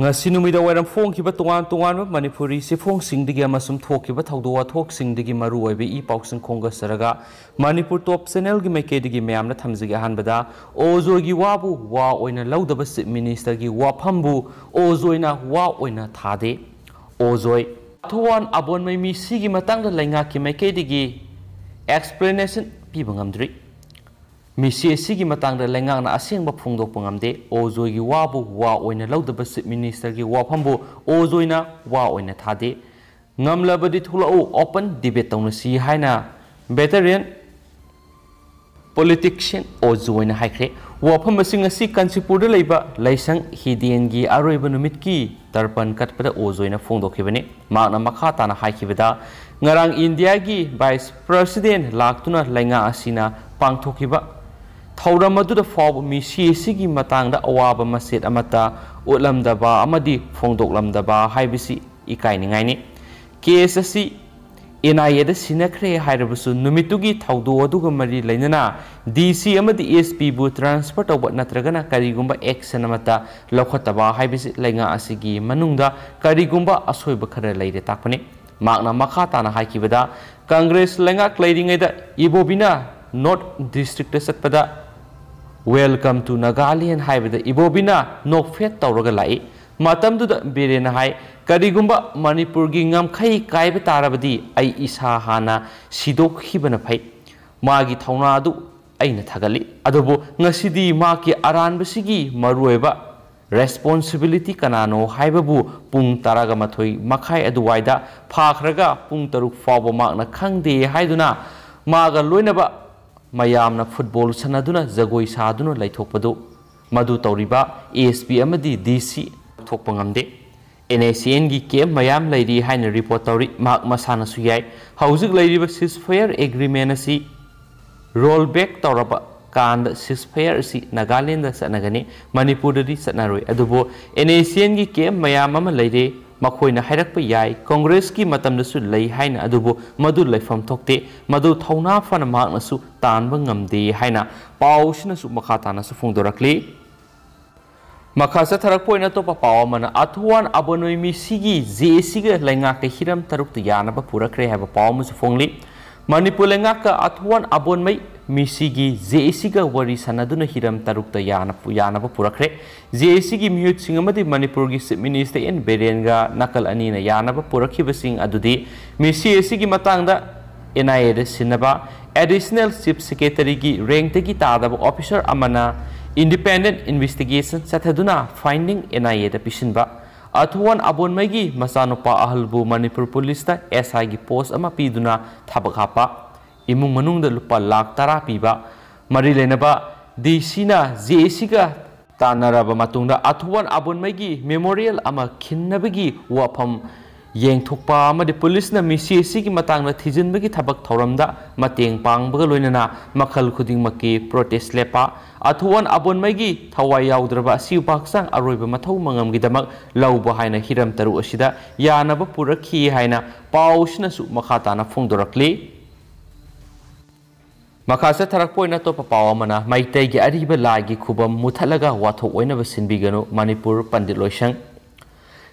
वैराम fob तुगान तोान Manipuri सिफोंगी थोदी मूब इ पाउस खोंगसर मनपुर तोप channel की मैके मैम थमजे ओ जो की वाबू वा लौदब मिनीस्टर की वाफमु ओजोना वा थादे ओजो अथवान अबोन्मी की मैके एक्सप्लेनेसन पीब ग्री मीसी लेना असंब फोदे ओजो की वाब वा लौदब मिनीस्टर की ओ जो वाइन थादे ठुलाओ ओपन डिबेट तौनसी है बेटरियन ओ जो है वफम कंसीपुर हिदेन की अरब की तरपन कटप ओजोन फोदने मा इंडिया की भाई प्रेसीडें लातना लेना पाथोब ꯊꯧꯔꯝ ꯑꯗꯨꯗ ꯐꯥꯎꯕ ꯃꯤꯁꯦꯁꯤꯒꯤ ꯃꯇꯥꯡꯗ ꯑꯋꯥꯕ ꯃꯆꯦꯠ ꯑꯃꯠꯇ ꯎꯠꯂꯝꯗꯕ ꯑꯃꯗꯤ ꯐꯣꯡꯗꯣꯛꯂꯝꯗꯕ ꯍꯥꯏꯕꯁꯤ ꯏꯀꯥꯏꯅꯤꯉꯥꯏꯅꯤ ꯀꯦꯁ ꯑꯁꯤ ꯑꯦꯟ ꯑꯥꯏ ꯑꯦꯗ ꯁꯤꯟꯅꯈ꯭ꯔꯦ ꯍꯥꯏꯔꯕꯁꯨ ꯅꯨꯃꯤꯠꯇꯨꯒꯤ ꯊꯧꯗꯣꯛ ꯑꯗꯨꯒ ꯃꯔꯤ ꯂꯩꯅꯅ ꯗꯤ ꯁꯤ ꯑꯃꯗꯤ ꯑꯦꯁ ꯄꯤꯕꯨ ꯇ꯭ꯔꯥꯟꯁꯐꯔ ꯇꯧꯕ ꯅꯠꯇ꯭ꯔꯒꯅ ꯀꯔꯤꯒꯨꯝꯕ ꯑꯦꯛꯁꯟ ꯑꯃꯠꯇ ꯂꯧꯈꯠꯇꯕ ꯍꯥꯏꯕꯁꯤ ꯂꯩꯉꯥꯛ ꯑꯁꯤꯒꯤ ꯃꯅꯨꯡꯗ ꯀꯔꯤꯒꯨꯝꯕ ꯑꯁꯣꯏꯕ ꯈꯔ ꯂꯩꯔꯦ ꯇꯥꯛꯄꯅꯤ ꯃꯍꯥꯛꯅ ꯃꯈꯥ ꯇꯥꯅ ꯍꯥꯏꯈꯤꯕꯗ ꯀꯪꯒ꯭ꯔꯦꯁ ꯂꯩꯉꯥꯛ ꯂꯩꯔꯤꯉꯩꯗ ꯏꯕꯣꯕꯤꯅ ꯅꯣꯔꯠ ꯗꯤꯁꯇ꯭ꯔꯤꯛꯇ ꯆꯠꯄꯗ ꯋꯦꯜꯀꯝ ꯇꯨ ꯅꯥꯒꯥꯂꯦꯟ ꯍꯥꯏꯕꯗ ꯏꯕꯣꯕꯤꯅ ꯅꯣꯛꯐꯦꯠ ꯇꯧꯔꯒ ꯂꯥꯛꯏ ꯃꯇꯝꯗꯨꯗ ꯕꯤꯔꯦꯟꯅ ꯍꯥꯏ ꯀꯔꯤꯒꯨꯝꯕ ꯃꯅꯤꯄꯨꯔꯒꯤ ꯉꯝꯈꯩ ꯀꯥꯏꯕ ꯇꯥꯔꯕꯗꯤ ꯑꯩ ꯏꯁꯥ ꯍꯥꯟꯅ ꯁꯤꯗꯣꯛꯈꯤꯕꯅ ꯐꯩ ꯃꯥꯒꯤ ꯊꯧꯅꯥ ꯑꯗꯨ ꯑꯩꯅ ꯊꯥꯒꯠꯂꯤ ꯑꯗꯨꯕꯨ ꯉꯁꯤꯗꯤ ꯃꯍꯥꯛꯀꯤ ꯑꯔꯥꯟꯕꯁꯤꯒꯤ ꯃꯔꯨꯑꯣꯏꯕ ꯔꯦꯁꯄꯣꯟꯁꯤꯕꯤꯂꯤꯇꯤ ꯀꯅꯥꯅꯣ ꯍꯥꯏꯕꯕꯨ ꯄꯨꯡ ꯇꯔꯥꯒ ꯃꯥꯊꯣꯏ ꯃꯈꯥꯏ ꯑꯗꯨꯋꯥꯏꯗ ꯐꯥꯈ꯭ꯔꯒ ꯄꯨꯡ ꯇꯔꯨꯛ ꯐꯥꯎꯕ ꯃꯍꯥꯛꯅ ꯈꯪꯗꯦ ꯍꯥꯏꯗꯨꯅ ꯃꯥꯒ ꯂꯣꯏꯅꯕ ꯃꯌꯥꯝꯅ ꯐꯨꯠꯕꯣꯜ ꯁꯥꯟꯅꯗꯨꯅ ꯖꯒꯣꯏ ꯁꯥꯗꯨꯅ ꯂꯩꯊꯣꯛꯄꯗꯨ ꯃꯗꯨ ꯇꯧꯔꯤꯕ ꯑꯦ ꯑꯦꯁ ꯄꯤ ꯑꯃꯗꯤ ꯗꯤ ꯁꯤ ꯊꯣꯛꯄ ꯉꯝꯗꯦ ꯑꯦꯟ ꯑꯦ ꯁꯤ ꯑꯦꯟꯒꯤ ꯀꯦꯝ ꯃꯌꯥꯝ ꯂꯩꯔꯤ ꯍꯥꯏꯅ ꯔꯤꯄꯣꯔꯠ ꯇꯧꯔꯤ ꯃꯍꯥꯛ ꯃꯁꯥꯅꯁꯨ ꯌꯥꯏ ꯍꯧꯖꯤꯛ ꯂꯩꯔꯤꯕ ꯁꯤꯁꯐꯦꯌꯔ ꯑꯦꯒ꯭ꯔꯤꯃꯦꯟ ꯑꯁꯤ ꯔꯣꯜ ꯕꯦꯛ ꯇꯧꯔꯕ ꯀꯥꯟꯗ ꯁꯤꯁꯐꯦꯌꯔ ꯑꯁꯤ ꯅꯥꯒꯥꯂꯦꯟꯗ ꯆꯠꯅꯒꯅꯤ ꯃꯅꯤꯄꯨꯔꯗꯗꯤ ꯆꯠꯅꯔꯣꯏ ꯑꯗꯨꯕꯨ ꯑꯦꯟ ꯑꯦ ꯁꯤ ꯑꯦꯟꯒꯤ ꯀꯦꯝ ꯃꯌꯥꯝ ꯑꯃ ꯂꯩꯔꯦ ꯃꯈꯣꯏꯅ ꯍꯥꯏꯔꯛꯄ ꯌꯥꯏ ꯀꯣꯡꯒ꯭ꯔꯦꯁꯀꯤ ꯃꯇꯝꯗꯁꯨ ꯂꯩ ꯍꯥꯏꯅ ꯑꯗꯨꯕꯨ ꯃꯗꯨ ꯂꯩꯐꯝ ꯊꯣꯛꯇꯦ ꯃꯗꯨ ꯊꯧꯅꯥ ꯐꯅ ꯃꯍꯥꯛꯅꯁꯨ ꯇꯥꯟꯕ ꯉꯝꯗꯦ ꯍꯥꯏꯅ ꯄꯥꯎꯁꯤꯅꯁꯨ ꯃꯈꯥ ꯇꯥꯅꯁꯨ ꯐꯣꯡꯗꯣꯔꯛꯂꯤ मखा चथरपोन अतोप पावन अथुआन अबनोमी जेसीग लेंगे हिरम तरुक यानब पुरख्रे है पाव फोली मनपुर लेंगे अथुआन अबोनमई मिसीगी जेएसीगा वरी सनदुन हिरम तरुक्त यानब पुरखरे जेएसीगी मिहुत सिंगमदि मणिपुरगी चीफ मिनिस्टर एन बेरेनगा नकल अनीन यानब पुरखिब सिंह अदुदि मिसी एसीगी मतांगदा एनआईएद सिनबा एडिशनल चीफ सेक्रेटरी की रैंक तगी तादब ऑफिसर अमना इंडिपेंडेंट इन्वेस्टिगेशन सथदुना फाइंडिंग एनआईएद पिसिनबा अथवन अबोनमैगी मचानुपा अहलबु मणिपुर पुलिसता एसआईगी पोस्ट अमा पीदुना थबक हापा इमुंग मनुंग द लुपा लाख तारा पीबा मरी लेना बा दीसीना जीएसी का ताना रा बा मातुंग द अथवन अबुन में की मेमोरियल अमा किन्न बगी वापम येंग थोक पा अमा द पुलिस ना मिसीएसी की मतांग ना थीजन बगी थबक थोरम द मतेंग पांग बगल लोई ना मखल खुदिंग मके प्रोटेस्ट ले पा अथवन अबुन में की थवाई आउ द बा सिउ पाक्सांग अरोई बा मथो मंगम की दमक लाउ बा हाइना हिरम तरु असिदा याना बा पुरखी हाइना पाउस ना सु मखाताना फोंग दरकली Makasa tarakpo ina to papawa mana maite gi ariba lagi kubam muthalaga watho oina basin bigano Manipur pandit loisang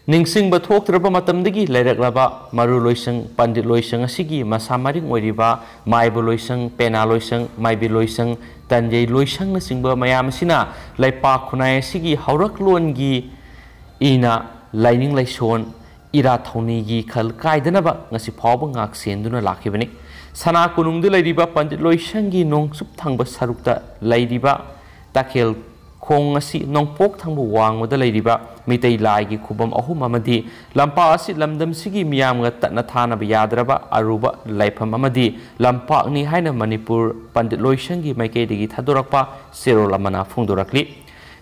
ningsing ba thok traba matamdagi lairakla maru loisang pandit loisang asigi masamari ngoiriba maibu loisang pena loisang maibi loisang tanjei loisang na singba mayam sina laipa khunai asigi haurak lon gi ina lining laison ira thoni gi khal kaidana ba ngasi phawba ngak senduna lakibani ꯁꯅꯥ ꯀꯣꯅꯨꯡꯗ ꯂꯩꯔꯤꯕ ꯄꯟꯗꯤꯠ ꯂꯣꯏꯁꯪꯒꯤ ꯅꯣꯡꯆꯨꯞ ꯊꯪꯕ ꯁꯔꯨꯛꯇ ꯂꯩꯔꯤꯕ ꯇꯥꯈꯦꯜ ꯈꯣꯡ ꯑꯁꯤ ꯅꯣꯡꯄꯣꯛ ꯊꯪꯕ ꯋꯥꯡꯃꯗ ꯂꯩꯔꯤꯕ ꯃꯩꯇꯩ ꯂꯥꯏꯒꯤ ꯈꯨꯕꯝ ꯑꯍꯨꯝ ꯑꯃꯗꯤ ꯂꯝꯄꯥꯛ ꯑꯁꯤ ꯂꯝꯗꯝꯁꯤꯒꯤ ꯃꯤꯌꯥꯝꯒ ꯇꯠꯅ ꯊꯥꯅꯕ ꯌꯥꯗ꯭ꯔꯕ ꯑꯔꯨꯕ ꯂꯥꯏꯐꯝ ꯑꯃꯗꯤ ꯂꯝꯄꯥꯛꯅꯤ ꯍꯥꯏꯅ ꯃꯅꯤꯄꯨꯔ ꯄꯟꯗꯤꯠ ꯂꯣꯏꯁꯪꯒꯤ ꯃꯥꯏꯀꯩꯗꯒꯤ ꯊꯥꯗꯣꯔꯛꯄ ꯆꯦꯔꯣꯜ ꯑꯃꯅ ꯐꯣꯡꯗꯣꯔꯛꯂꯤ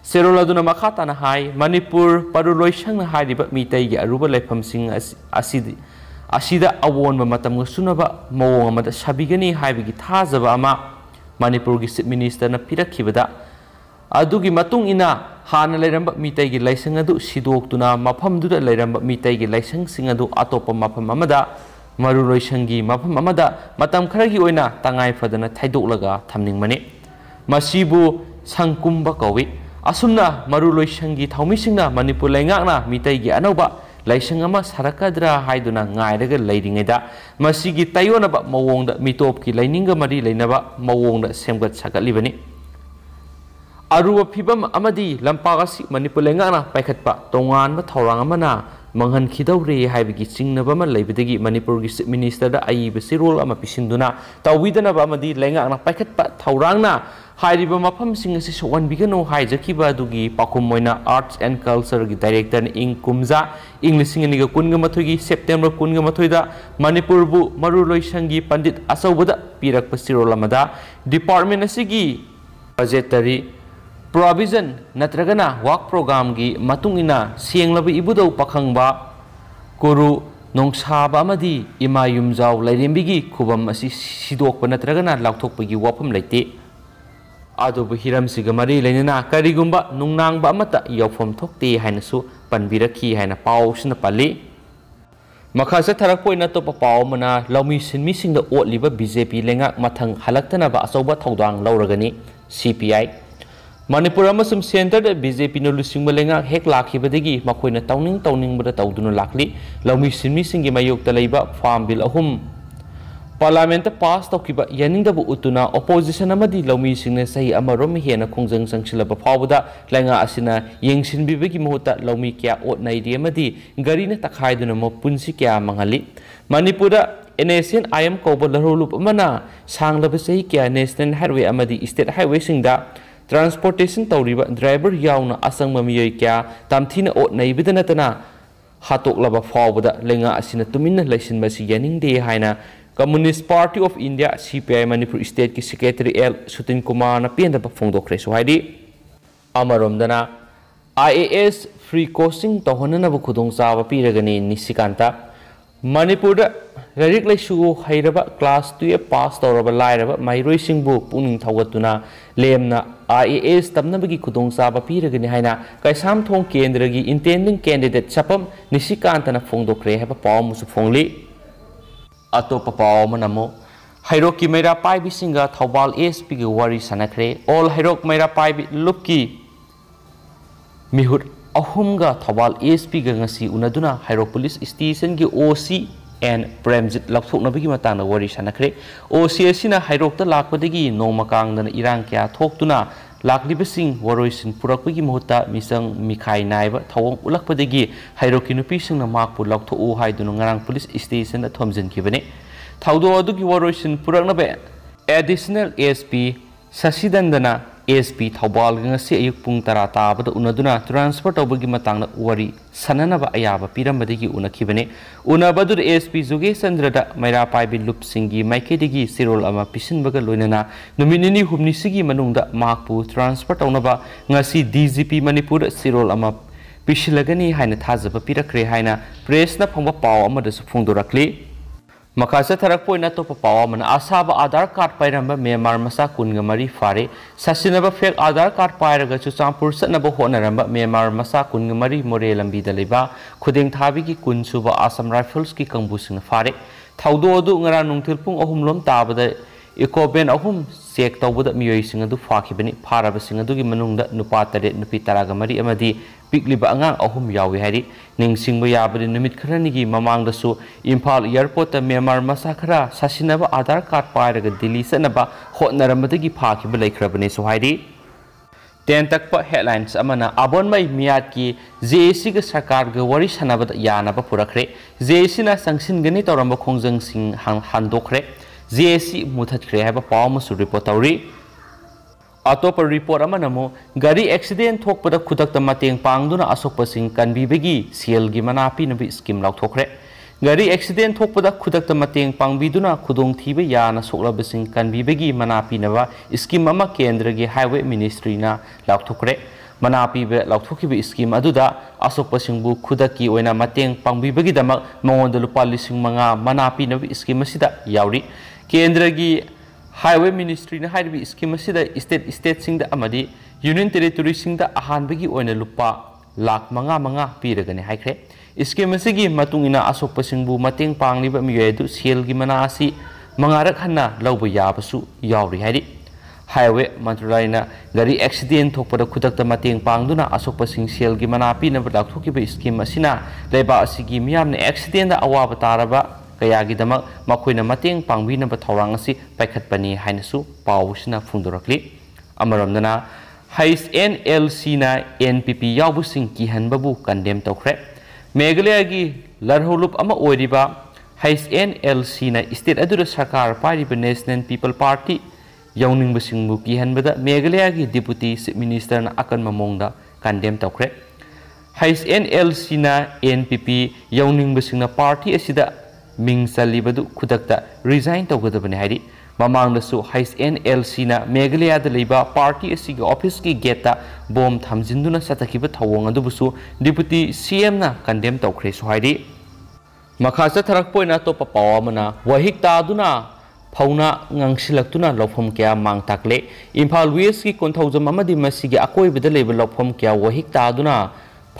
ꯆꯦꯔꯣꯜ ꯑꯗꯨꯅ ꯃꯈꯥ ꯇꯥꯅ ꯍꯥꯏ ꯃꯅꯤꯄꯨꯔ ꯄꯔꯨ ꯂꯣꯏꯁꯪꯅ ꯍꯥꯏꯔꯤꯕ ꯃꯤꯇꯩꯒꯤ ꯑꯔꯨꯕ ꯂꯩꯐꯝꯁꯤꯡ ꯑꯁꯤ ꯑꯁꯤꯗ ꯑꯑꯣꯟꯕ ꯃꯇꯝꯒ ꯆꯨꯅꯕ ꯃꯑꯣꯡ ꯑꯃꯗ ꯁꯥꯕꯤꯒꯅꯤ ꯍꯥꯏꯕꯒꯤ ꯊꯥꯖꯕ ꯑꯃ ꯃꯅꯤꯄꯨꯔꯒꯤ ꯆꯤꯞ ꯃꯤꯅꯤꯁꯇꯔꯅ ꯄꯤꯔꯛꯈꯤꯕꯗ ꯑꯗꯨꯒꯤ ꯃꯇꯨꯡ ꯏꯟꯅ ꯍꯥꯟꯅ ꯂꯩꯔꯝꯕ ꯃꯤꯇꯩꯒꯤ ꯂꯥꯏꯁꯪ ꯑꯗꯨ ꯁꯤꯗꯣꯛꯇꯨꯅ ꯃꯐꯝꯗꯨꯗ ꯂꯩꯔꯝꯕ ꯃꯤꯇꯩꯒꯤ ꯂꯥꯏꯁꯪꯁꯤꯡ ꯑꯗꯨ ꯑꯇꯣꯞꯄ ꯃꯐꯝ ꯑꯃꯗ ꯃꯔꯨꯂꯣꯏꯁꯪꯒꯤ ꯃꯐꯝ ꯑꯃꯗ ꯃꯇꯝ ꯈꯔꯒꯤ ꯑꯣꯏꯅ ꯇꯉꯥꯏꯐꯗꯅ ꯊꯩꯗꯣꯛꯂꯒ ꯊꯝꯅꯤꯡꯕꯅꯤ ꯃꯁꯤꯕꯨ ꯁꯪꯀꯨꯝꯕ ꯀꯧꯏ ꯑꯁꯨꯝꯅ ꯃꯔꯨꯂꯣꯏꯁꯪꯒꯤ ꯊꯧꯃꯤꯁꯤꯡꯅ ꯃꯅꯤꯄꯨꯔ ꯂꯩꯉꯥꯛꯅ ꯃꯤꯇꯩꯒꯤ ꯑꯅꯧꯕ ꯂꯥꯏꯁꯪ ꯑꯃ ꯁꯥꯔꯛꯀꯗ꯭ꯔꯥ ꯍꯥꯏꯗꯨꯅ ꯉꯥꯏꯔꯒ ꯂꯩꯔꯤꯉꯩꯗ ꯃꯁꯤꯒꯤ ꯇꯥꯏꯌꯣꯟꯅꯕ ꯃꯑꯣꯡꯗ ꯃꯤꯇꯣꯞꯀꯤ ꯂꯥꯏꯅꯤꯡꯒ ꯃꯔꯤ ꯂꯩꯅꯕ ꯃꯑꯣꯡꯗ ꯁꯦꯝꯒꯠ ꯁꯥꯒꯠꯂꯤꯕꯅꯤ ꯑꯔꯨꯕ ꯐꯤꯕꯝ ꯑꯃꯗꯤ ꯂꯝꯄꯥꯛ ꯑꯁꯤ ꯃꯅꯤꯄꯨꯔ ꯂꯩꯉꯥꯛꯅ ꯄꯥꯏꯈꯠꯄ ꯇꯣꯉꯥꯟꯕ ꯊꯧꯔꯥꯡ ꯑꯃꯅ ꯃꯥꯡꯍꯟꯈꯤꯗꯧꯔꯦ ꯍꯥꯏꯕꯒꯤ ꯆꯤꯡꯅꯕ ꯑꯃ ꯂꯩꯕꯗꯒꯤ ꯃꯅꯤꯄꯨꯔꯒꯤ ꯆꯤꯞ ꯃꯤꯅꯤꯁꯇꯔꯗ ꯑꯏꯕ ꯆꯤꯔꯣꯜ ꯑꯃ ꯄꯤꯁꯤꯟꯗꯨꯅ ꯇꯧꯕꯤꯗꯅꯕ ꯑꯃꯗꯤ ꯂꯩꯉꯥꯛꯅ ꯄꯥꯏꯈꯠꯄ ꯊꯧꯔꯥꯡꯅ हाइरिबा मफमसिंग असे सोवनबिगनो आर्ट्स एंड कल्चर की डायरेक्टर इं कुमजा इं निगा कुनगा मथोगी सेप्टेम्बर कुनगा मथोइदा मणिपुर बु मरु पंडित असौबदा पिरक सिरोलमदा डिपार्टमेंट असिगी बजेटरी प्रोविजन नत्रगना वर्क प्रोग्राम गी मतुंग इना सेंगलब इबुदौ कुरु नोंसाब अमदी इमा युमजाव लाइरेम्बिगी खुबम असि सिदोकबा नत्रगना लाउथोकबगी वाफम लाइते ꯑꯗꯨꯕꯨ ꯍꯤꯔꯝꯁꯤꯒ ꯃꯔꯤ ꯂꯩꯅꯅ ꯀꯔꯤꯒꯨꯝꯕ ꯅꯨꯡꯅꯥꯡꯕ ꯑꯃꯠꯇ ꯌꯧꯐꯝ ꯊꯣꯛꯇꯦ ꯍꯥꯏꯅꯁꯨ ꯄꯟꯕꯤꯔꯛꯈꯤ ꯍꯥꯏꯅ ꯄꯥꯎꯁꯤꯅ ꯄꯜꯂꯤ ꯃꯈꯥ ꯆꯠꯊꯔꯛꯄ ꯑꯣꯏꯅ ꯑꯇꯣꯞꯄ ꯄꯥꯎ ꯑꯃꯅ ꯂꯧꯃꯤ ꯁꯤꯟꯃꯤꯁꯤꯡꯗ ꯑꯣꯠꯂꯤꯕ ꯕꯤ ꯖꯦ ꯄꯤ ꯂꯩꯉꯥꯛ ꯃꯊꯪ ꯍꯜꯂꯛꯇꯅꯕ ꯑꯆꯧꯕ ꯊꯧꯗꯥꯡ ꯂꯧꯔꯒꯅꯤ ꯁꯤ ꯄꯤ ꯑꯥꯏ ꯃꯅꯤꯄꯨꯔ ꯑꯃꯁꯨꯡ ꯁꯦꯟꯇꯔꯗ ꯕꯤ ꯖꯦ ꯄꯤꯅ ꯂꯨꯆꯤꯡꯕ ꯂꯩꯉꯥꯛ ꯍꯦꯛ ꯂꯥꯛꯈꯤꯕꯗꯒꯤ ꯃꯈꯣꯏꯅ ꯇꯧꯅꯤꯡ ꯇꯧꯅꯤꯡꯕꯗ ꯇꯧꯗꯨꯅ ꯂꯥꯛꯂꯤ ꯂꯧꯃꯤ ꯁꯤꯟꯃꯤꯁꯤꯡꯒꯤ ꯃꯥꯌꯣꯛꯇ ꯂꯩꯕ ꯐꯥꯔꯝ ꯕꯤꯜ ꯑꯍꯨꯝ ꯄꯥꯔꯂꯤꯌꯥꯃꯦꯟꯇ ꯄꯥꯁ ꯇꯧꯈꯤꯕ ꯌꯥꯅꯤꯡꯗꯕ ꯎꯠꯇꯨꯅ ꯑꯣꯄꯣꯖꯤꯁꯟ ꯑꯃꯗꯤ ꯂꯧꯃꯤꯁꯤꯡꯅ ꯆꯍꯤ ꯑꯃꯔꯣꯝ ꯍꯦꯟꯅ ꯈꯣꯡꯖꯪ ꯆꯪꯁꯤꯜꯂꯕ ꯐꯥꯎꯕꯗ ꯂꯩꯉꯥꯛ ꯑꯁꯤꯅ ꯌꯦꯡꯁꯤꯟꯕꯤꯕꯒꯤ ꯃꯍꯨꯠꯇ ꯂꯧꯃꯤ ꯀꯌꯥ ꯑꯣꯠꯅꯩꯔꯤ ꯑꯃꯗꯤ ꯒꯥꯔꯤꯅ ꯇꯛꯈꯥꯏꯗꯨꯅ ꯃꯄꯨꯟꯁꯤ ꯀꯌꯥ ꯃꯥꯡꯍꯜꯂꯤ ꯃꯅꯤꯄꯨꯔꯗ N S N I M ꯀꯧꯕ ꯂꯧꯔꯣꯜꯂꯨꯞ ꯑꯃꯅ ꯁꯥꯡꯂꯕ ꯆꯍꯤ ꯀꯌꯥ ꯅꯦꯁꯅꯦꯜ ꯍꯥꯏꯋꯦ ꯑꯃꯗꯤ ꯏꯁꯇꯦꯠ ꯍꯥꯏꯋꯦꯁꯤꯡꯗ ꯇ꯭ꯔꯥꯟꯁꯄꯣꯔꯇꯦꯁꯟ ꯇꯧꯔꯤꯕ ꯗ꯭ꯔꯥꯏꯚꯔ ꯌꯥꯎꯅ ꯑꯆꯪꯕ ꯃꯤꯑꯣꯏ ꯀꯌꯥ ꯇꯝꯊꯤꯅ ꯑꯣꯠꯅꯩꯕꯗ ꯅꯠꯇꯅ ꯍꯥꯠꯇꯣꯛꯂꯕ ꯐꯥꯎꯕꯗ ꯂꯩꯉꯥꯛ ꯑꯁꯤꯅ ꯇꯨꯃꯤꯟꯅ ꯂꯩꯁꯤꯟꯕꯁꯤ ꯌꯥꯅꯤꯡꯗꯦ ꯍꯥꯏꯅ communist party of India C P I Manipur state की सेक्रेटरी एल सुतिन कुमार पेंदब फोंदोख्रेसुहाई अमरोमदना I A S free coaching तौहनब खुदचाब पीरगनी निशिकांत मणिपुर लाइक लैसू हैरब क्लास टुएल्व पास तौरब लाइव माइरोइसिंग पुनिंग थौगतुना लेमना आई ए एस तमनबगी खुदचाब पीरगनी है कैसाम केंद्र की इंटेंडिंग कैंडिडेट सपम निशिकांतना फोंदोख्रे है पाव मुसु atop pao manamo hairok ki meira pai bi singa thawal asp ki wari sanakre all hairok meira pai bi lup ki mihut ahum ga thawal asp ga ngasi unaduna hairok police station ki oc and premjit lapthok na bigi matang na wari sanakre oc asina hairok ta lakpadegi nomakang dana irang kya thok tuna ꯂꯥꯛꯂꯤꯕꯁꯤꯡ ꯋꯥꯔꯣꯏꯁꯤꯟ ꯄꯨꯔꯛꯄꯒꯤ ꯃꯍꯨꯠꯇ ꯃꯤꯆꯪ ꯃꯤꯈꯥꯏ ꯅꯥꯏꯕ ꯊꯧꯑꯣꯡ ꯎꯠꯂꯛꯄꯗꯒꯤ ꯍꯩꯔꯣꯛꯀꯤ ꯅꯨꯄꯤꯁꯤꯡꯅ ꯃꯍꯥꯛꯄꯨ ꯂꯧꯊꯣꯛꯎ ꯍꯥꯏꯗꯨꯅ ꯉꯔꯥꯡ police ꯏꯁꯇꯦꯁꯟꯗ ꯊꯣꯝꯖꯤꯟꯈꯤꯕꯅꯤ ꯊꯧꯗꯣꯛ ꯑꯗꯨꯒꯤ ꯋꯥꯔꯣꯏꯁꯤꯟ ꯄꯨꯔꯛꯅꯕ ꯑꯦꯗꯤꯁꯅꯦꯜ ꯑꯦꯁ ꯄꯤ ꯁꯁꯤꯗꯟꯗꯅ एस पी थौबाल अयुक पुंग तरा ताबद उनदुना ट्रांसफर तौबगी मतंग वरी सननब अयाब पीरमदगी उनखिबने उनबदुर एस पी जुगे चंद्रद मैरा पाइबी लुप सिंगी माइकेदगी सिरोल अमा पिसिनबग लोइनना नुमित निनि हुमनिसिगी मनुंगद माकपु ट्रांसफर तौनब ngasi DGP Manipur सिरोल अमा पिसिलगनी हाइन थाजब पीरखरे हाइन मखासे थरक पोइना तो पावा मन असाब आधार कार्ड पाइरम म्यांमार मसा कुनग मरी फारे ससिनब फेक आधार कार्ड पाइरग चुचापुर सनब होनरम म्यांमार मसा कुनग मरी मोरे लंबी दलेबा खुदिंग थाबी की कुन सूब आसम राइफल्स की कंबू सिंह फारे थौदो अदु ngara nungthil pung ahumlom tabada इकोबेन अहम चेक तौबद मियोइसिंग अदु फाखिबनि फाराबसिंग अदुगि मनुंगद नुपा अहम यावि हारि निंसिंगबो इम्फा नुमित खरनिगि ममांगदसु इम्फाल एयरपोर्ट त म्यांमार मसाखरा सासिनब आधार कार्ड पाइरग दिल्ली सनब होतनरमदगि फाखिब लैखरबनि सो हारि टेन तक हेडलाइंस अमना अबोनमय मियाद की जेएसी के सरकार वरी सनबद यानब पुरखरे जेएसी ना संसिनगनि तौरम खोंजंग सिंह हांदोखरे जे एसी मुथत्खरे है पाव रिपोर्ट तौरी अटोप रिपोर्ट अमनमु गाड़ी एक्सीडेंट थोपद खुदक्त मतें पांगदुना असोकपसिंग कनबीबगी सेलगी मना पीनबी स्कीम लाउथोखरे गाड़ी एक्सीडेंट थोपद खुदक्त मतें पांगबीदुना खुदोंगथीब याना सोकलबसिंग कनबीबगी मना पीनबा स्कीम अमा केंद्रगी हाईवे मिनिस्ट्रीना लाउथोखरे मना पीब लाउथोखिब स्कीम अदुदा असोकपसिंगबु खुदकी ओइना मतें पांगबीबगीदमक मंगोंद मना पीनबी स्कीम ꯀꯦꯟꯗ꯭ꯔꯒꯤ ꯍꯥꯏꯋꯦ ꯃꯤꯅꯤꯁꯇ꯭ꯔꯤꯅ ꯍꯥꯏꯔꯤꯕ ꯏꯁꯀꯤꯝ ꯑꯁꯤꯗ ꯏꯁꯇꯦꯠ ꯏꯁꯇꯦꯠꯁꯤꯡꯗ ꯑꯃꯗꯤ ꯌꯨꯅꯤꯌꯟ ꯇꯦꯔꯤꯇꯣꯔꯤꯁꯤꯡꯗ ꯑꯍꯥꯟꯕꯒꯤ ꯑꯣꯏꯅ ꯂꯨꯄꯥ ꯂꯥꯛ ꯃꯉꯥ ꯃꯉꯥ ꯄꯤꯔꯒꯅꯤ ꯍꯥꯏꯈ꯭ꯔꯦ ꯏꯁꯀꯤꯝ ꯑꯁꯤꯒꯤ ꯃꯇꯨꯡ ꯏꯟꯅ ꯑꯁꯣꯛꯄꯁꯤꯡꯕꯨ ꯃꯇꯦꯡ ꯄꯥꯡꯂꯤꯕ ꯃꯤꯑꯣꯏ ꯑꯗꯨ ꯁꯦꯜꯒꯤ ꯃꯅꯥ ꯑꯁꯤ ꯃꯉꯥꯔꯛ ꯍꯟꯅ ꯂꯧꯕ ꯌꯥꯕꯁꯨ ꯌꯥꯎꯔꯤ ꯍꯥꯏꯔꯤ ꯍꯥꯏꯋꯦ ꯃꯟꯇ꯭ꯔꯥꯂꯌꯅ ꯒꯥꯔꯤ ꯑꯦꯛꯁꯤꯗꯦꯟ ꯊꯣꯛꯄꯗ ꯈꯨꯗꯛꯇ ꯃꯇꯦꯡ ꯄꯥꯡꯗꯨꯅ ꯑꯁꯣꯛꯄꯁꯤꯡ ꯁꯦꯜꯒꯤ ꯃꯅꯥ ꯄꯤꯅꯕ ꯂꯥꯎꯊꯣꯛꯈꯤꯕ ꯏꯁꯀꯤꯝ ꯑꯁꯤꯅ ꯂꯩꯕꯥꯛ ꯑꯁꯤꯒꯤ ꯃꯤꯌꯥꯝꯅ ꯑꯦꯛꯁꯤꯗꯦꯟꯗ ꯑꯋꯥꯕ ꯇꯥꯔꯕ ꯀꯌꯥꯒꯤꯗꯃꯛ ꯃꯈꯣꯏꯅ ꯃꯇꯦꯡ ꯄꯥꯡꯕꯤꯅꯕ ꯊꯧꯔꯥꯡ ꯑꯁꯤ ꯄꯥꯏꯈꯠꯄꯅꯤ ꯍꯥꯏꯅꯁꯨ ꯄꯥꯎ ꯑꯁꯤꯅ ꯐꯣꯡꯗꯣꯔꯛꯂꯤ ꯑꯃꯔꯣꯝꯗꯅ ꯍꯩꯁ ꯑꯦꯟ ꯑꯦꯜ ꯁꯤꯅ ꯑꯦꯟ ꯄꯤ ꯄꯤ ꯌꯥꯎꯕꯁꯤꯡ ꯀꯤꯍꯟꯕꯕꯨ ꯀꯟꯗꯦꯝ ꯇꯧꯈ꯭ꯔꯦ ꯃꯦꯘꯥꯂꯌꯥꯒꯤ ꯂꯔꯍꯧꯂꯨꯞ ꯑꯃ ꯑꯣꯏꯔꯤꯕ ꯍꯩꯁ ꯑꯦꯟ ꯑꯦꯜ ꯁꯤꯅ ꯏꯁꯇꯦꯠ ꯑꯗꯨꯗ ꯁꯔꯀꯥꯔ ꯄꯥꯏꯔꯤꯕ ꯅꯦꯁꯅꯦꯜ ꯄꯤꯄꯜ ꯄꯥꯔꯇꯤ ꯌꯥꯎꯅꯤꯡꯕꯁꯤꯡꯕꯨ ꯀꯤꯍꯟꯕꯗ ꯃꯦꯘꯥꯂꯌꯥꯒꯤ ꯗꯤꯄꯨꯇꯤ ꯆꯤꯞ ꯃꯤꯅꯤꯁꯇꯔꯅ ꯑꯀꯟꯕ ꯃꯑꯣꯡꯗ ꯀꯟꯗꯦꯝ ꯇꯧꯈ꯭ꯔꯦ ꯍꯩꯁ ꯑꯦꯟ ꯑꯦꯜ ꯁꯤꯅ ꯑꯦꯟ ꯄꯤ ꯄꯤ ꯌꯥꯎꯅꯤꯡꯕꯁꯤꯡꯅ ꯄꯥꯔꯇꯤ ꯑꯁꯤꯗ ꯃꯤꯡ ꯆꯜꯂꯤꯕꯗꯨ ꯈꯨꯗꯛꯇ ꯔꯤꯖꯥꯏꯟ ꯇꯧꯒꯗꯕꯅꯤ ꯍꯥꯏꯔꯤ ꯃꯃꯥꯡꯗꯁꯨ ꯍꯩꯁ ꯑꯦꯟ ꯑꯦꯜ ꯁꯤꯅ ꯃꯦꯘꯥꯂꯌꯥꯗ ꯂꯩꯕ ꯄꯥꯔꯇꯤ ꯑꯁꯤꯒꯤ ꯑꯣꯐꯤꯁꯀꯤ ꯒꯦꯠꯇ ꯕꯣꯝ ꯊꯝꯖꯤꯟꯗꯨꯅ ꯆꯠꯊꯈꯤꯕ ꯊꯧꯑꯣꯡ ꯑꯗꯨꯕꯨꯁꯨ ꯗꯤꯄꯨꯇꯤ ꯁꯤ ꯑꯦꯝꯅ ꯀꯟꯗꯦꯝ ꯇꯧꯈ꯭ꯔꯦꯁꯨ ꯍꯥꯏꯔꯤ ꯃꯈꯥ ꯆꯠꯊꯔꯛꯄ ꯑꯣꯏꯅ ꯑꯇꯣꯞꯄ ꯄꯥꯎ ꯑꯃꯅ ꯋꯥꯍꯤꯛ ꯇꯥꯗꯨꯅ ꯐꯧꯅ ꯉꯥꯡꯁꯤꯜꯂꯛꯇꯨꯅ ꯂꯧꯐꯝ ꯀꯌꯥ ꯃꯥꯡ ꯇꯥꯛꯂꯦ ꯏꯝꯐꯥꯜ ꯋꯦꯁꯀꯤ ꯀꯣꯟꯊꯧꯖꯝ ꯑꯃꯗꯤ ꯃꯁꯤꯒꯤ ꯑꯀꯣꯏꯕꯗ ꯂꯩꯕ ꯂꯧꯐꯝ ꯀꯌꯥ ꯋꯥꯍꯤꯛ ꯇꯥꯗꯨꯅ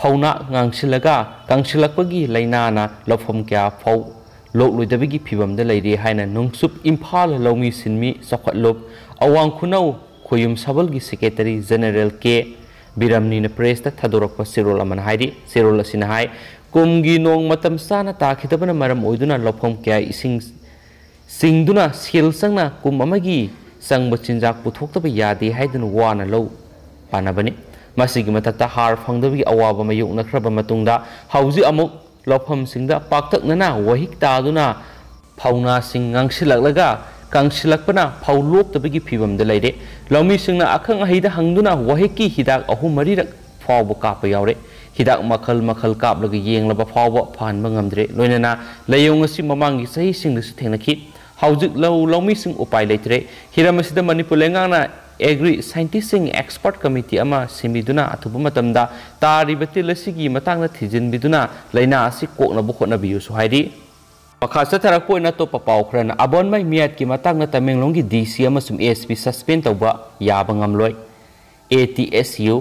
ꯐꯧꯅ ꯉꯥꯡꯁꯤꯜꯂꯒ ꯀꯪꯁꯤꯜꯂꯛꯄꯒꯤ ꯂꯩꯅꯥꯅ ꯂꯧꯐꯝ ꯀꯌꯥ ꯐꯧ ꯂꯣꯛ ꯂꯣꯏꯗꯕꯒꯤ ꯐꯤꯕꯝꯗ ꯂꯩꯔꯦ ꯍꯥꯏꯅ ꯅꯣꯡꯆꯨꯞ ꯏꯝꯐꯥꯜ ꯂꯧꯃꯤ ꯁꯤꯟꯃꯤ ꯆꯥꯎꯈꯠꯂꯨꯞ ꯑꯋꯥꯡ ꯈꯨꯅꯧ ꯈꯣꯌꯨꯝ ꯁꯕꯜꯒꯤ ꯁꯦꯀ꯭ꯔꯦꯇꯔꯤ ꯖꯦꯅꯔꯦꯜ ꯀꯦ ꯕꯤꯔꯝꯅꯤꯅ ꯄ꯭ꯔꯦꯁꯇ ꯊꯥꯗꯣꯔꯛꯄ ꯆꯦꯔꯣꯜ ꯑꯃꯅ ꯍꯥꯏꯔꯤ ꯆꯦꯔꯣꯜ ꯑꯁꯤꯅ ꯍꯥꯏ ꯀꯨꯝꯒꯤ ꯅꯣꯡ ꯃꯇꯝ ꯆꯥꯅ ꯇꯥꯈꯤꯗꯕꯅ ꯃꯔꯝ ꯑꯣꯏꯗꯨꯅ ꯂꯧꯐꯝ ꯀꯌꯥ ꯏꯁꯤꯡ ꯁꯤꯡꯗꯨꯅ ꯁꯦꯜ ꯆꯪꯅ ꯀꯨꯝ ꯑꯃꯒꯤ ꯆꯪꯕ ꯆꯤꯟꯖꯥꯛ ꯄꯨꯊꯣꯛꯇꯕ ꯌꯥꯗꯦ ꯍꯥꯏꯗꯨꯅ ꯋꯥꯅ ꯂꯧ ꯄꯥꯟꯅꯕꯅꯤ ꯃꯁꯤꯒꯤ ꯃꯊꯛꯇ ꯍꯥꯔ ꯐꯪꯗꯕꯒꯤ ꯑꯋꯥꯕ ꯃꯥꯌꯣꯛꯅꯈ꯭ꯔꯕ ꯃꯇꯨꯡꯗ ꯍꯧꯖꯤꯛ ꯑꯃꯨꯛ ลอบหมสิงดาปักตักนั่นนะวิกตาดูนะภาวนาสิงกังสิลักลักกังสิลักปะนะภาวโลกตะไปกี่ผีบัมเดลัยเดเลอมีสิงนะอักขังไอเดหังดูนะวิกีหิดักอาหูมารีรักฟาวบุกาไปยาวเรหิดักมาคลมาคลกับลักยิงลับฟาวบุผ่านบังงามเดรลอยนั่นนะเลยงงสิมามังกิใชยสิงดุสเทนักคิดเขาจุกเราเราไม่สิ่งอุปายเลยทีเดียวฮิรามิสิตามานิพุเลงังนะ ꯑꯦꯒ꯭ꯔꯤ ꯁꯥꯏꯟꯇꯤꯁꯁꯤꯡ ꯑꯦꯛꯁꯄꯔꯠ ꯀꯃꯤꯇꯤ ꯑꯃ ꯁꯦꯝꯕꯤꯗꯨꯅ ꯑꯊꯨꯕ ꯃꯇꯝꯗ ꯇꯥꯔꯤꯕ ꯇꯤꯜ ꯑꯁꯤꯒꯤ ꯃꯇꯥꯡꯗ ꯊꯤꯖꯤꯟꯕꯤꯗꯨꯅ ꯂꯩꯅꯥ ꯑꯁꯤ ꯀꯣꯛꯅꯕ ꯍꯣꯠꯅꯕꯤꯌꯨꯁꯨ ꯍꯥꯏꯔꯤ ꯃꯈꯥ ꯆꯠꯊꯔꯛꯄ ꯑꯣꯏꯅ ꯑꯇꯣꯞꯄ ꯄꯥꯎ ꯈꯔꯅ ꯑꯕꯣꯟꯃꯩ ꯃꯤꯌꯥꯠꯀꯤ ꯃꯇꯥꯡꯗ ꯇꯃꯦꯡꯂꯣꯡꯒꯤ ꯗꯤ ꯁꯤ ꯑꯃꯁꯨꯡ ꯑꯦꯁ ꯄꯤ ꯁꯁꯄꯦꯟ ꯇꯧꯕ ꯌꯥꯕ ꯉꯝꯂꯣꯏ ꯑꯦ ꯇꯤ ꯑꯦꯁ ꯌꯨ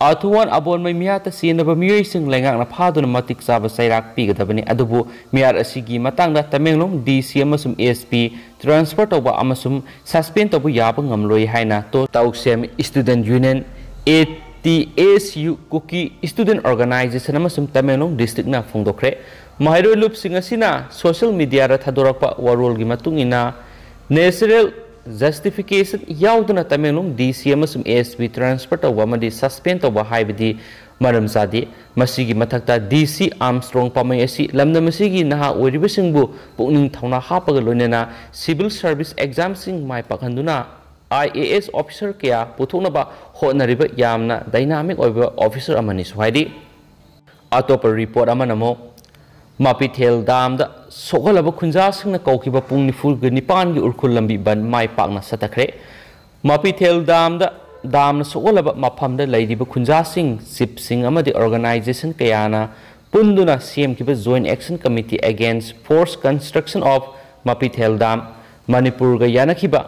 අතුවන් අබෝන්ම මියාත සියනබ මියයිසිං ලැඟක්න පාදුන මතික් සාබ සෛරක් පීගතබනි අදබූ මෙයාර් අසිගේ මතංග තමෙන්ලුම් DC අමසුම් ASP ට්‍රන්ස්පර්ට් ඔබ අමසුම් සස්පෙන් ඔබ යාප ගම්ලොයි හයින තෝ තවක්ෂයම ස්ටඩන් යුනන් ATSU කුකි ස්ටඩන් ඔර්ගනයිසේෂන අමසුම් තමෙන්ලුම් ඩිස්ටික්න ෆොන්දොක්රේ මහිරොයි ලුප්සිං අසින සෝශල් මීඩියා ර තදොරක්ප වරෝල්ගේ මතුන් ඉන national justification yaudna tamenum DCMs ASB transport awamadi suspend awa haibdi maram sadi masigi mathakta DC Armstrong pamai asi lamna masigi naha oribasingbu pukning thauna hapaga loinena civil service exam sing mai pakhanduna IAS officer kya puthona ba honariba yamna dynamic oiba officer amani swadi atopa report amana mo Mapithel dam सोगलब खुंजा सिंह कौकीब पुंग निफुग निपान की उरखुल लंबी बन my पाकना सतखरे Mapithel dam dam सोगलब मफम लेब खुंजा सिंह चिप Singh organisation कयाना पुंदुना सेमकीब joint action committee against force construction of Mapithel dam Manipur यानखिबा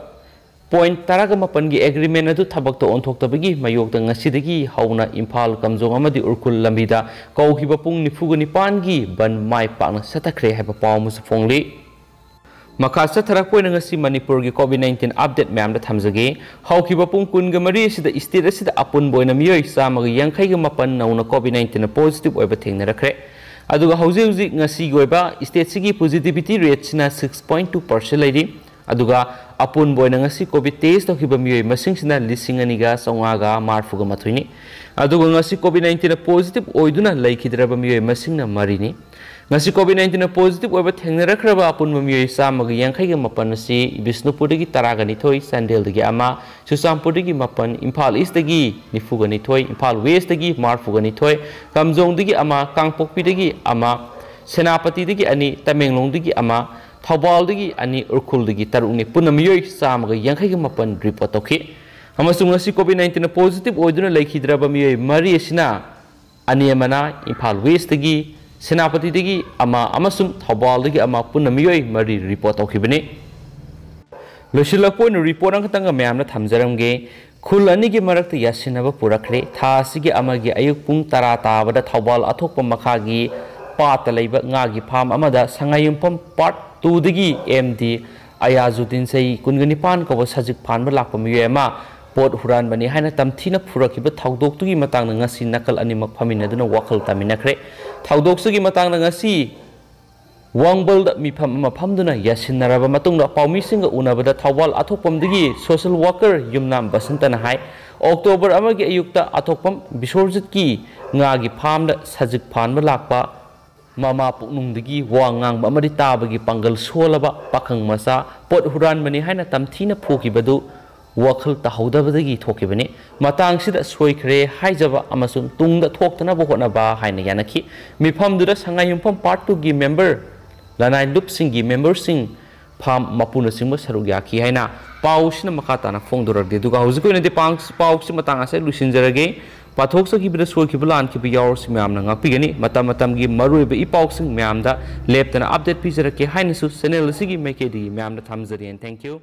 point taraga mapangi agreement adu thabak to onthok tabagi mayok ta ngasidagi hauna imphal kamjong amadi urkul lambida kauhiba pung nifuga nipan gi ban mai pakna satakre haiba pawmu sa phongli ꯃꯈꯥ ꯆꯠꯊꯔꯛꯄꯣꯏꯅ ꯉꯁꯤ ꯃꯅꯤꯄꯨꯔꯒꯤ COVID nineteen update ꯃꯌꯥꯝꯗ ꯊꯝꯖꯒꯦ ꯍꯧꯈꯤꯕ ꯄꯨꯡ ꯀꯨꯟꯒ ꯃꯔꯤ ꯑꯁꯤꯗ ꯏꯁꯇꯦꯠ ꯑꯁꯤꯗ ꯑꯄꯨꯟꯕ ꯑꯣꯏꯅ ꯃꯤꯑꯣꯏ ꯆꯥꯝꯃꯒ ꯌꯥꯡꯈꯩꯒ ꯃꯥꯄꯟ ꯅꯧꯅ ꯀꯣꯚꯤꯗ ꯅꯥꯏꯟꯇꯤꯟꯅ ꯄꯣꯖꯤꯇꯤꯚ ꯑꯣꯏꯕ ꯊꯦꯡꯅꯔꯛꯈ꯭ꯔꯦ ꯑꯗꯨꯒ ꯍꯧꯖꯤꯛ ꯍꯧꯖꯤꯛ ꯉꯁꯤꯒꯤ ꯑꯣꯏꯕ ꯏꯁꯇꯦꯠꯁꯤꯒꯤ ꯄꯣꯖꯤꯇꯤꯚꯤꯇꯤ ꯔꯦꯠꯁꯤꯅ ꯁꯤꯛꯁ ꯄꯣꯏꯟ ꯇꯨ ꯄꯥꯔꯁꯦꯟ ꯂꯩꯔꯤ aduga apun boina ngasi covid teis toki khibam masing sina lising ani ga songa ga marfu ga mathuini aduga ngasi covid 19 na positive oiduna laiki bam yoi masing na marini ngasi covid 19 na positive oiba thengnara khraba apun bam yoi sa mag yankhai ga mapan si bisnupur gi taraga nitoi sandel gi ama susampur gi mapan impal is gi nifu ga ni impal imphal west gi marfu ga ni thoi kamjong gi ama kangpok pokpi gi ama senapati gi ani tamenglong gi ama thawaldigi ani urkuldigi tar uni punamiyoi samga yankhai ge mapan report okhi Amasung nasi covid 19 positive oiduna laikhidra ba miyoi mari sina ani emana ipal west gi senapati digi ama amasum thawaldigi ama punamiyoi mari report okhi bani lusila ko ni report ang tanga meamna thamjaram ge खुलानि गे मरक यासिनाबा पुराखले थासि गे अमागि आयुक पुंग तारा ताबदा थावबाल अथोक पमखागी पात लेब फाम संगयुम पार्ट टू दम दी अयाजुद्दीन सही कुनगनीपान कौ सजिक फानब लाप मूम पोट हुरानी है तमथीन फुरब थी नकल अनेम फमीन वखल तमीनखरे वंगबल मीफम फमदनाब पाई उनब अथोपम सोशल वर्कर युनाम बसंतना है अक्टोबर अयुक्त अथोपम विश्वजीत की फाम सजिक फानब लाप मामा पुक्नुंदगी वांगांग बमरी ताबगी पंगल सोलबा पखंग मसा पोट हुरान बनी हाइन तमथिना फोकिबदु वखल ताहौदबदगी थोकिबने मतांगसिद सोइखरे हाइजबा अमासुम तुंग द थोकतना बहोनाबा हाइन यानाखि मिफम दुर संगा युमफम पार्ट 2 गी मेंबर लनाय लुप सिंग गी मेंबर सिंग फाम मपुन सिंग मसरुग्या कि हाइना पाउसिन मखाताना फोंग दुरर दे दुगा हुजुकुने दे पांग पाउक्स मतांगसे लुसिन जरगे ꯄꯥꯊꯣꯛꯆꯒꯤ ꯁ꯭ꯀꯨꯜꯒꯤ ꯄ꯭ꯂꯥꯟꯈꯤꯕ ꯌꯥꯎꯔꯁꯨ ꯃꯌꯥꯝꯅ ꯉꯥꯛꯄꯤꯒꯅꯤ ꯃꯇꯝ ꯃꯇꯝꯒꯤ ꯃꯔꯨꯑꯣꯏꯕ ꯏꯄꯥꯎꯁꯤꯡ ꯃꯌꯥꯝꯗ ꯂꯦꯞꯇꯅ ꯑꯞꯗꯦꯠ ꯄꯤꯖꯔꯛꯀꯦ ꯍꯥꯏꯅꯁꯨ ꯆꯦꯅꯦꯜ ꯑꯁꯤꯒꯤ ꯃꯥꯏꯀꯩꯗꯒꯤ ꯃꯌꯥꯝꯅ ꯊꯝꯖꯔꯤ ꯊꯦꯡꯛ ꯌꯨ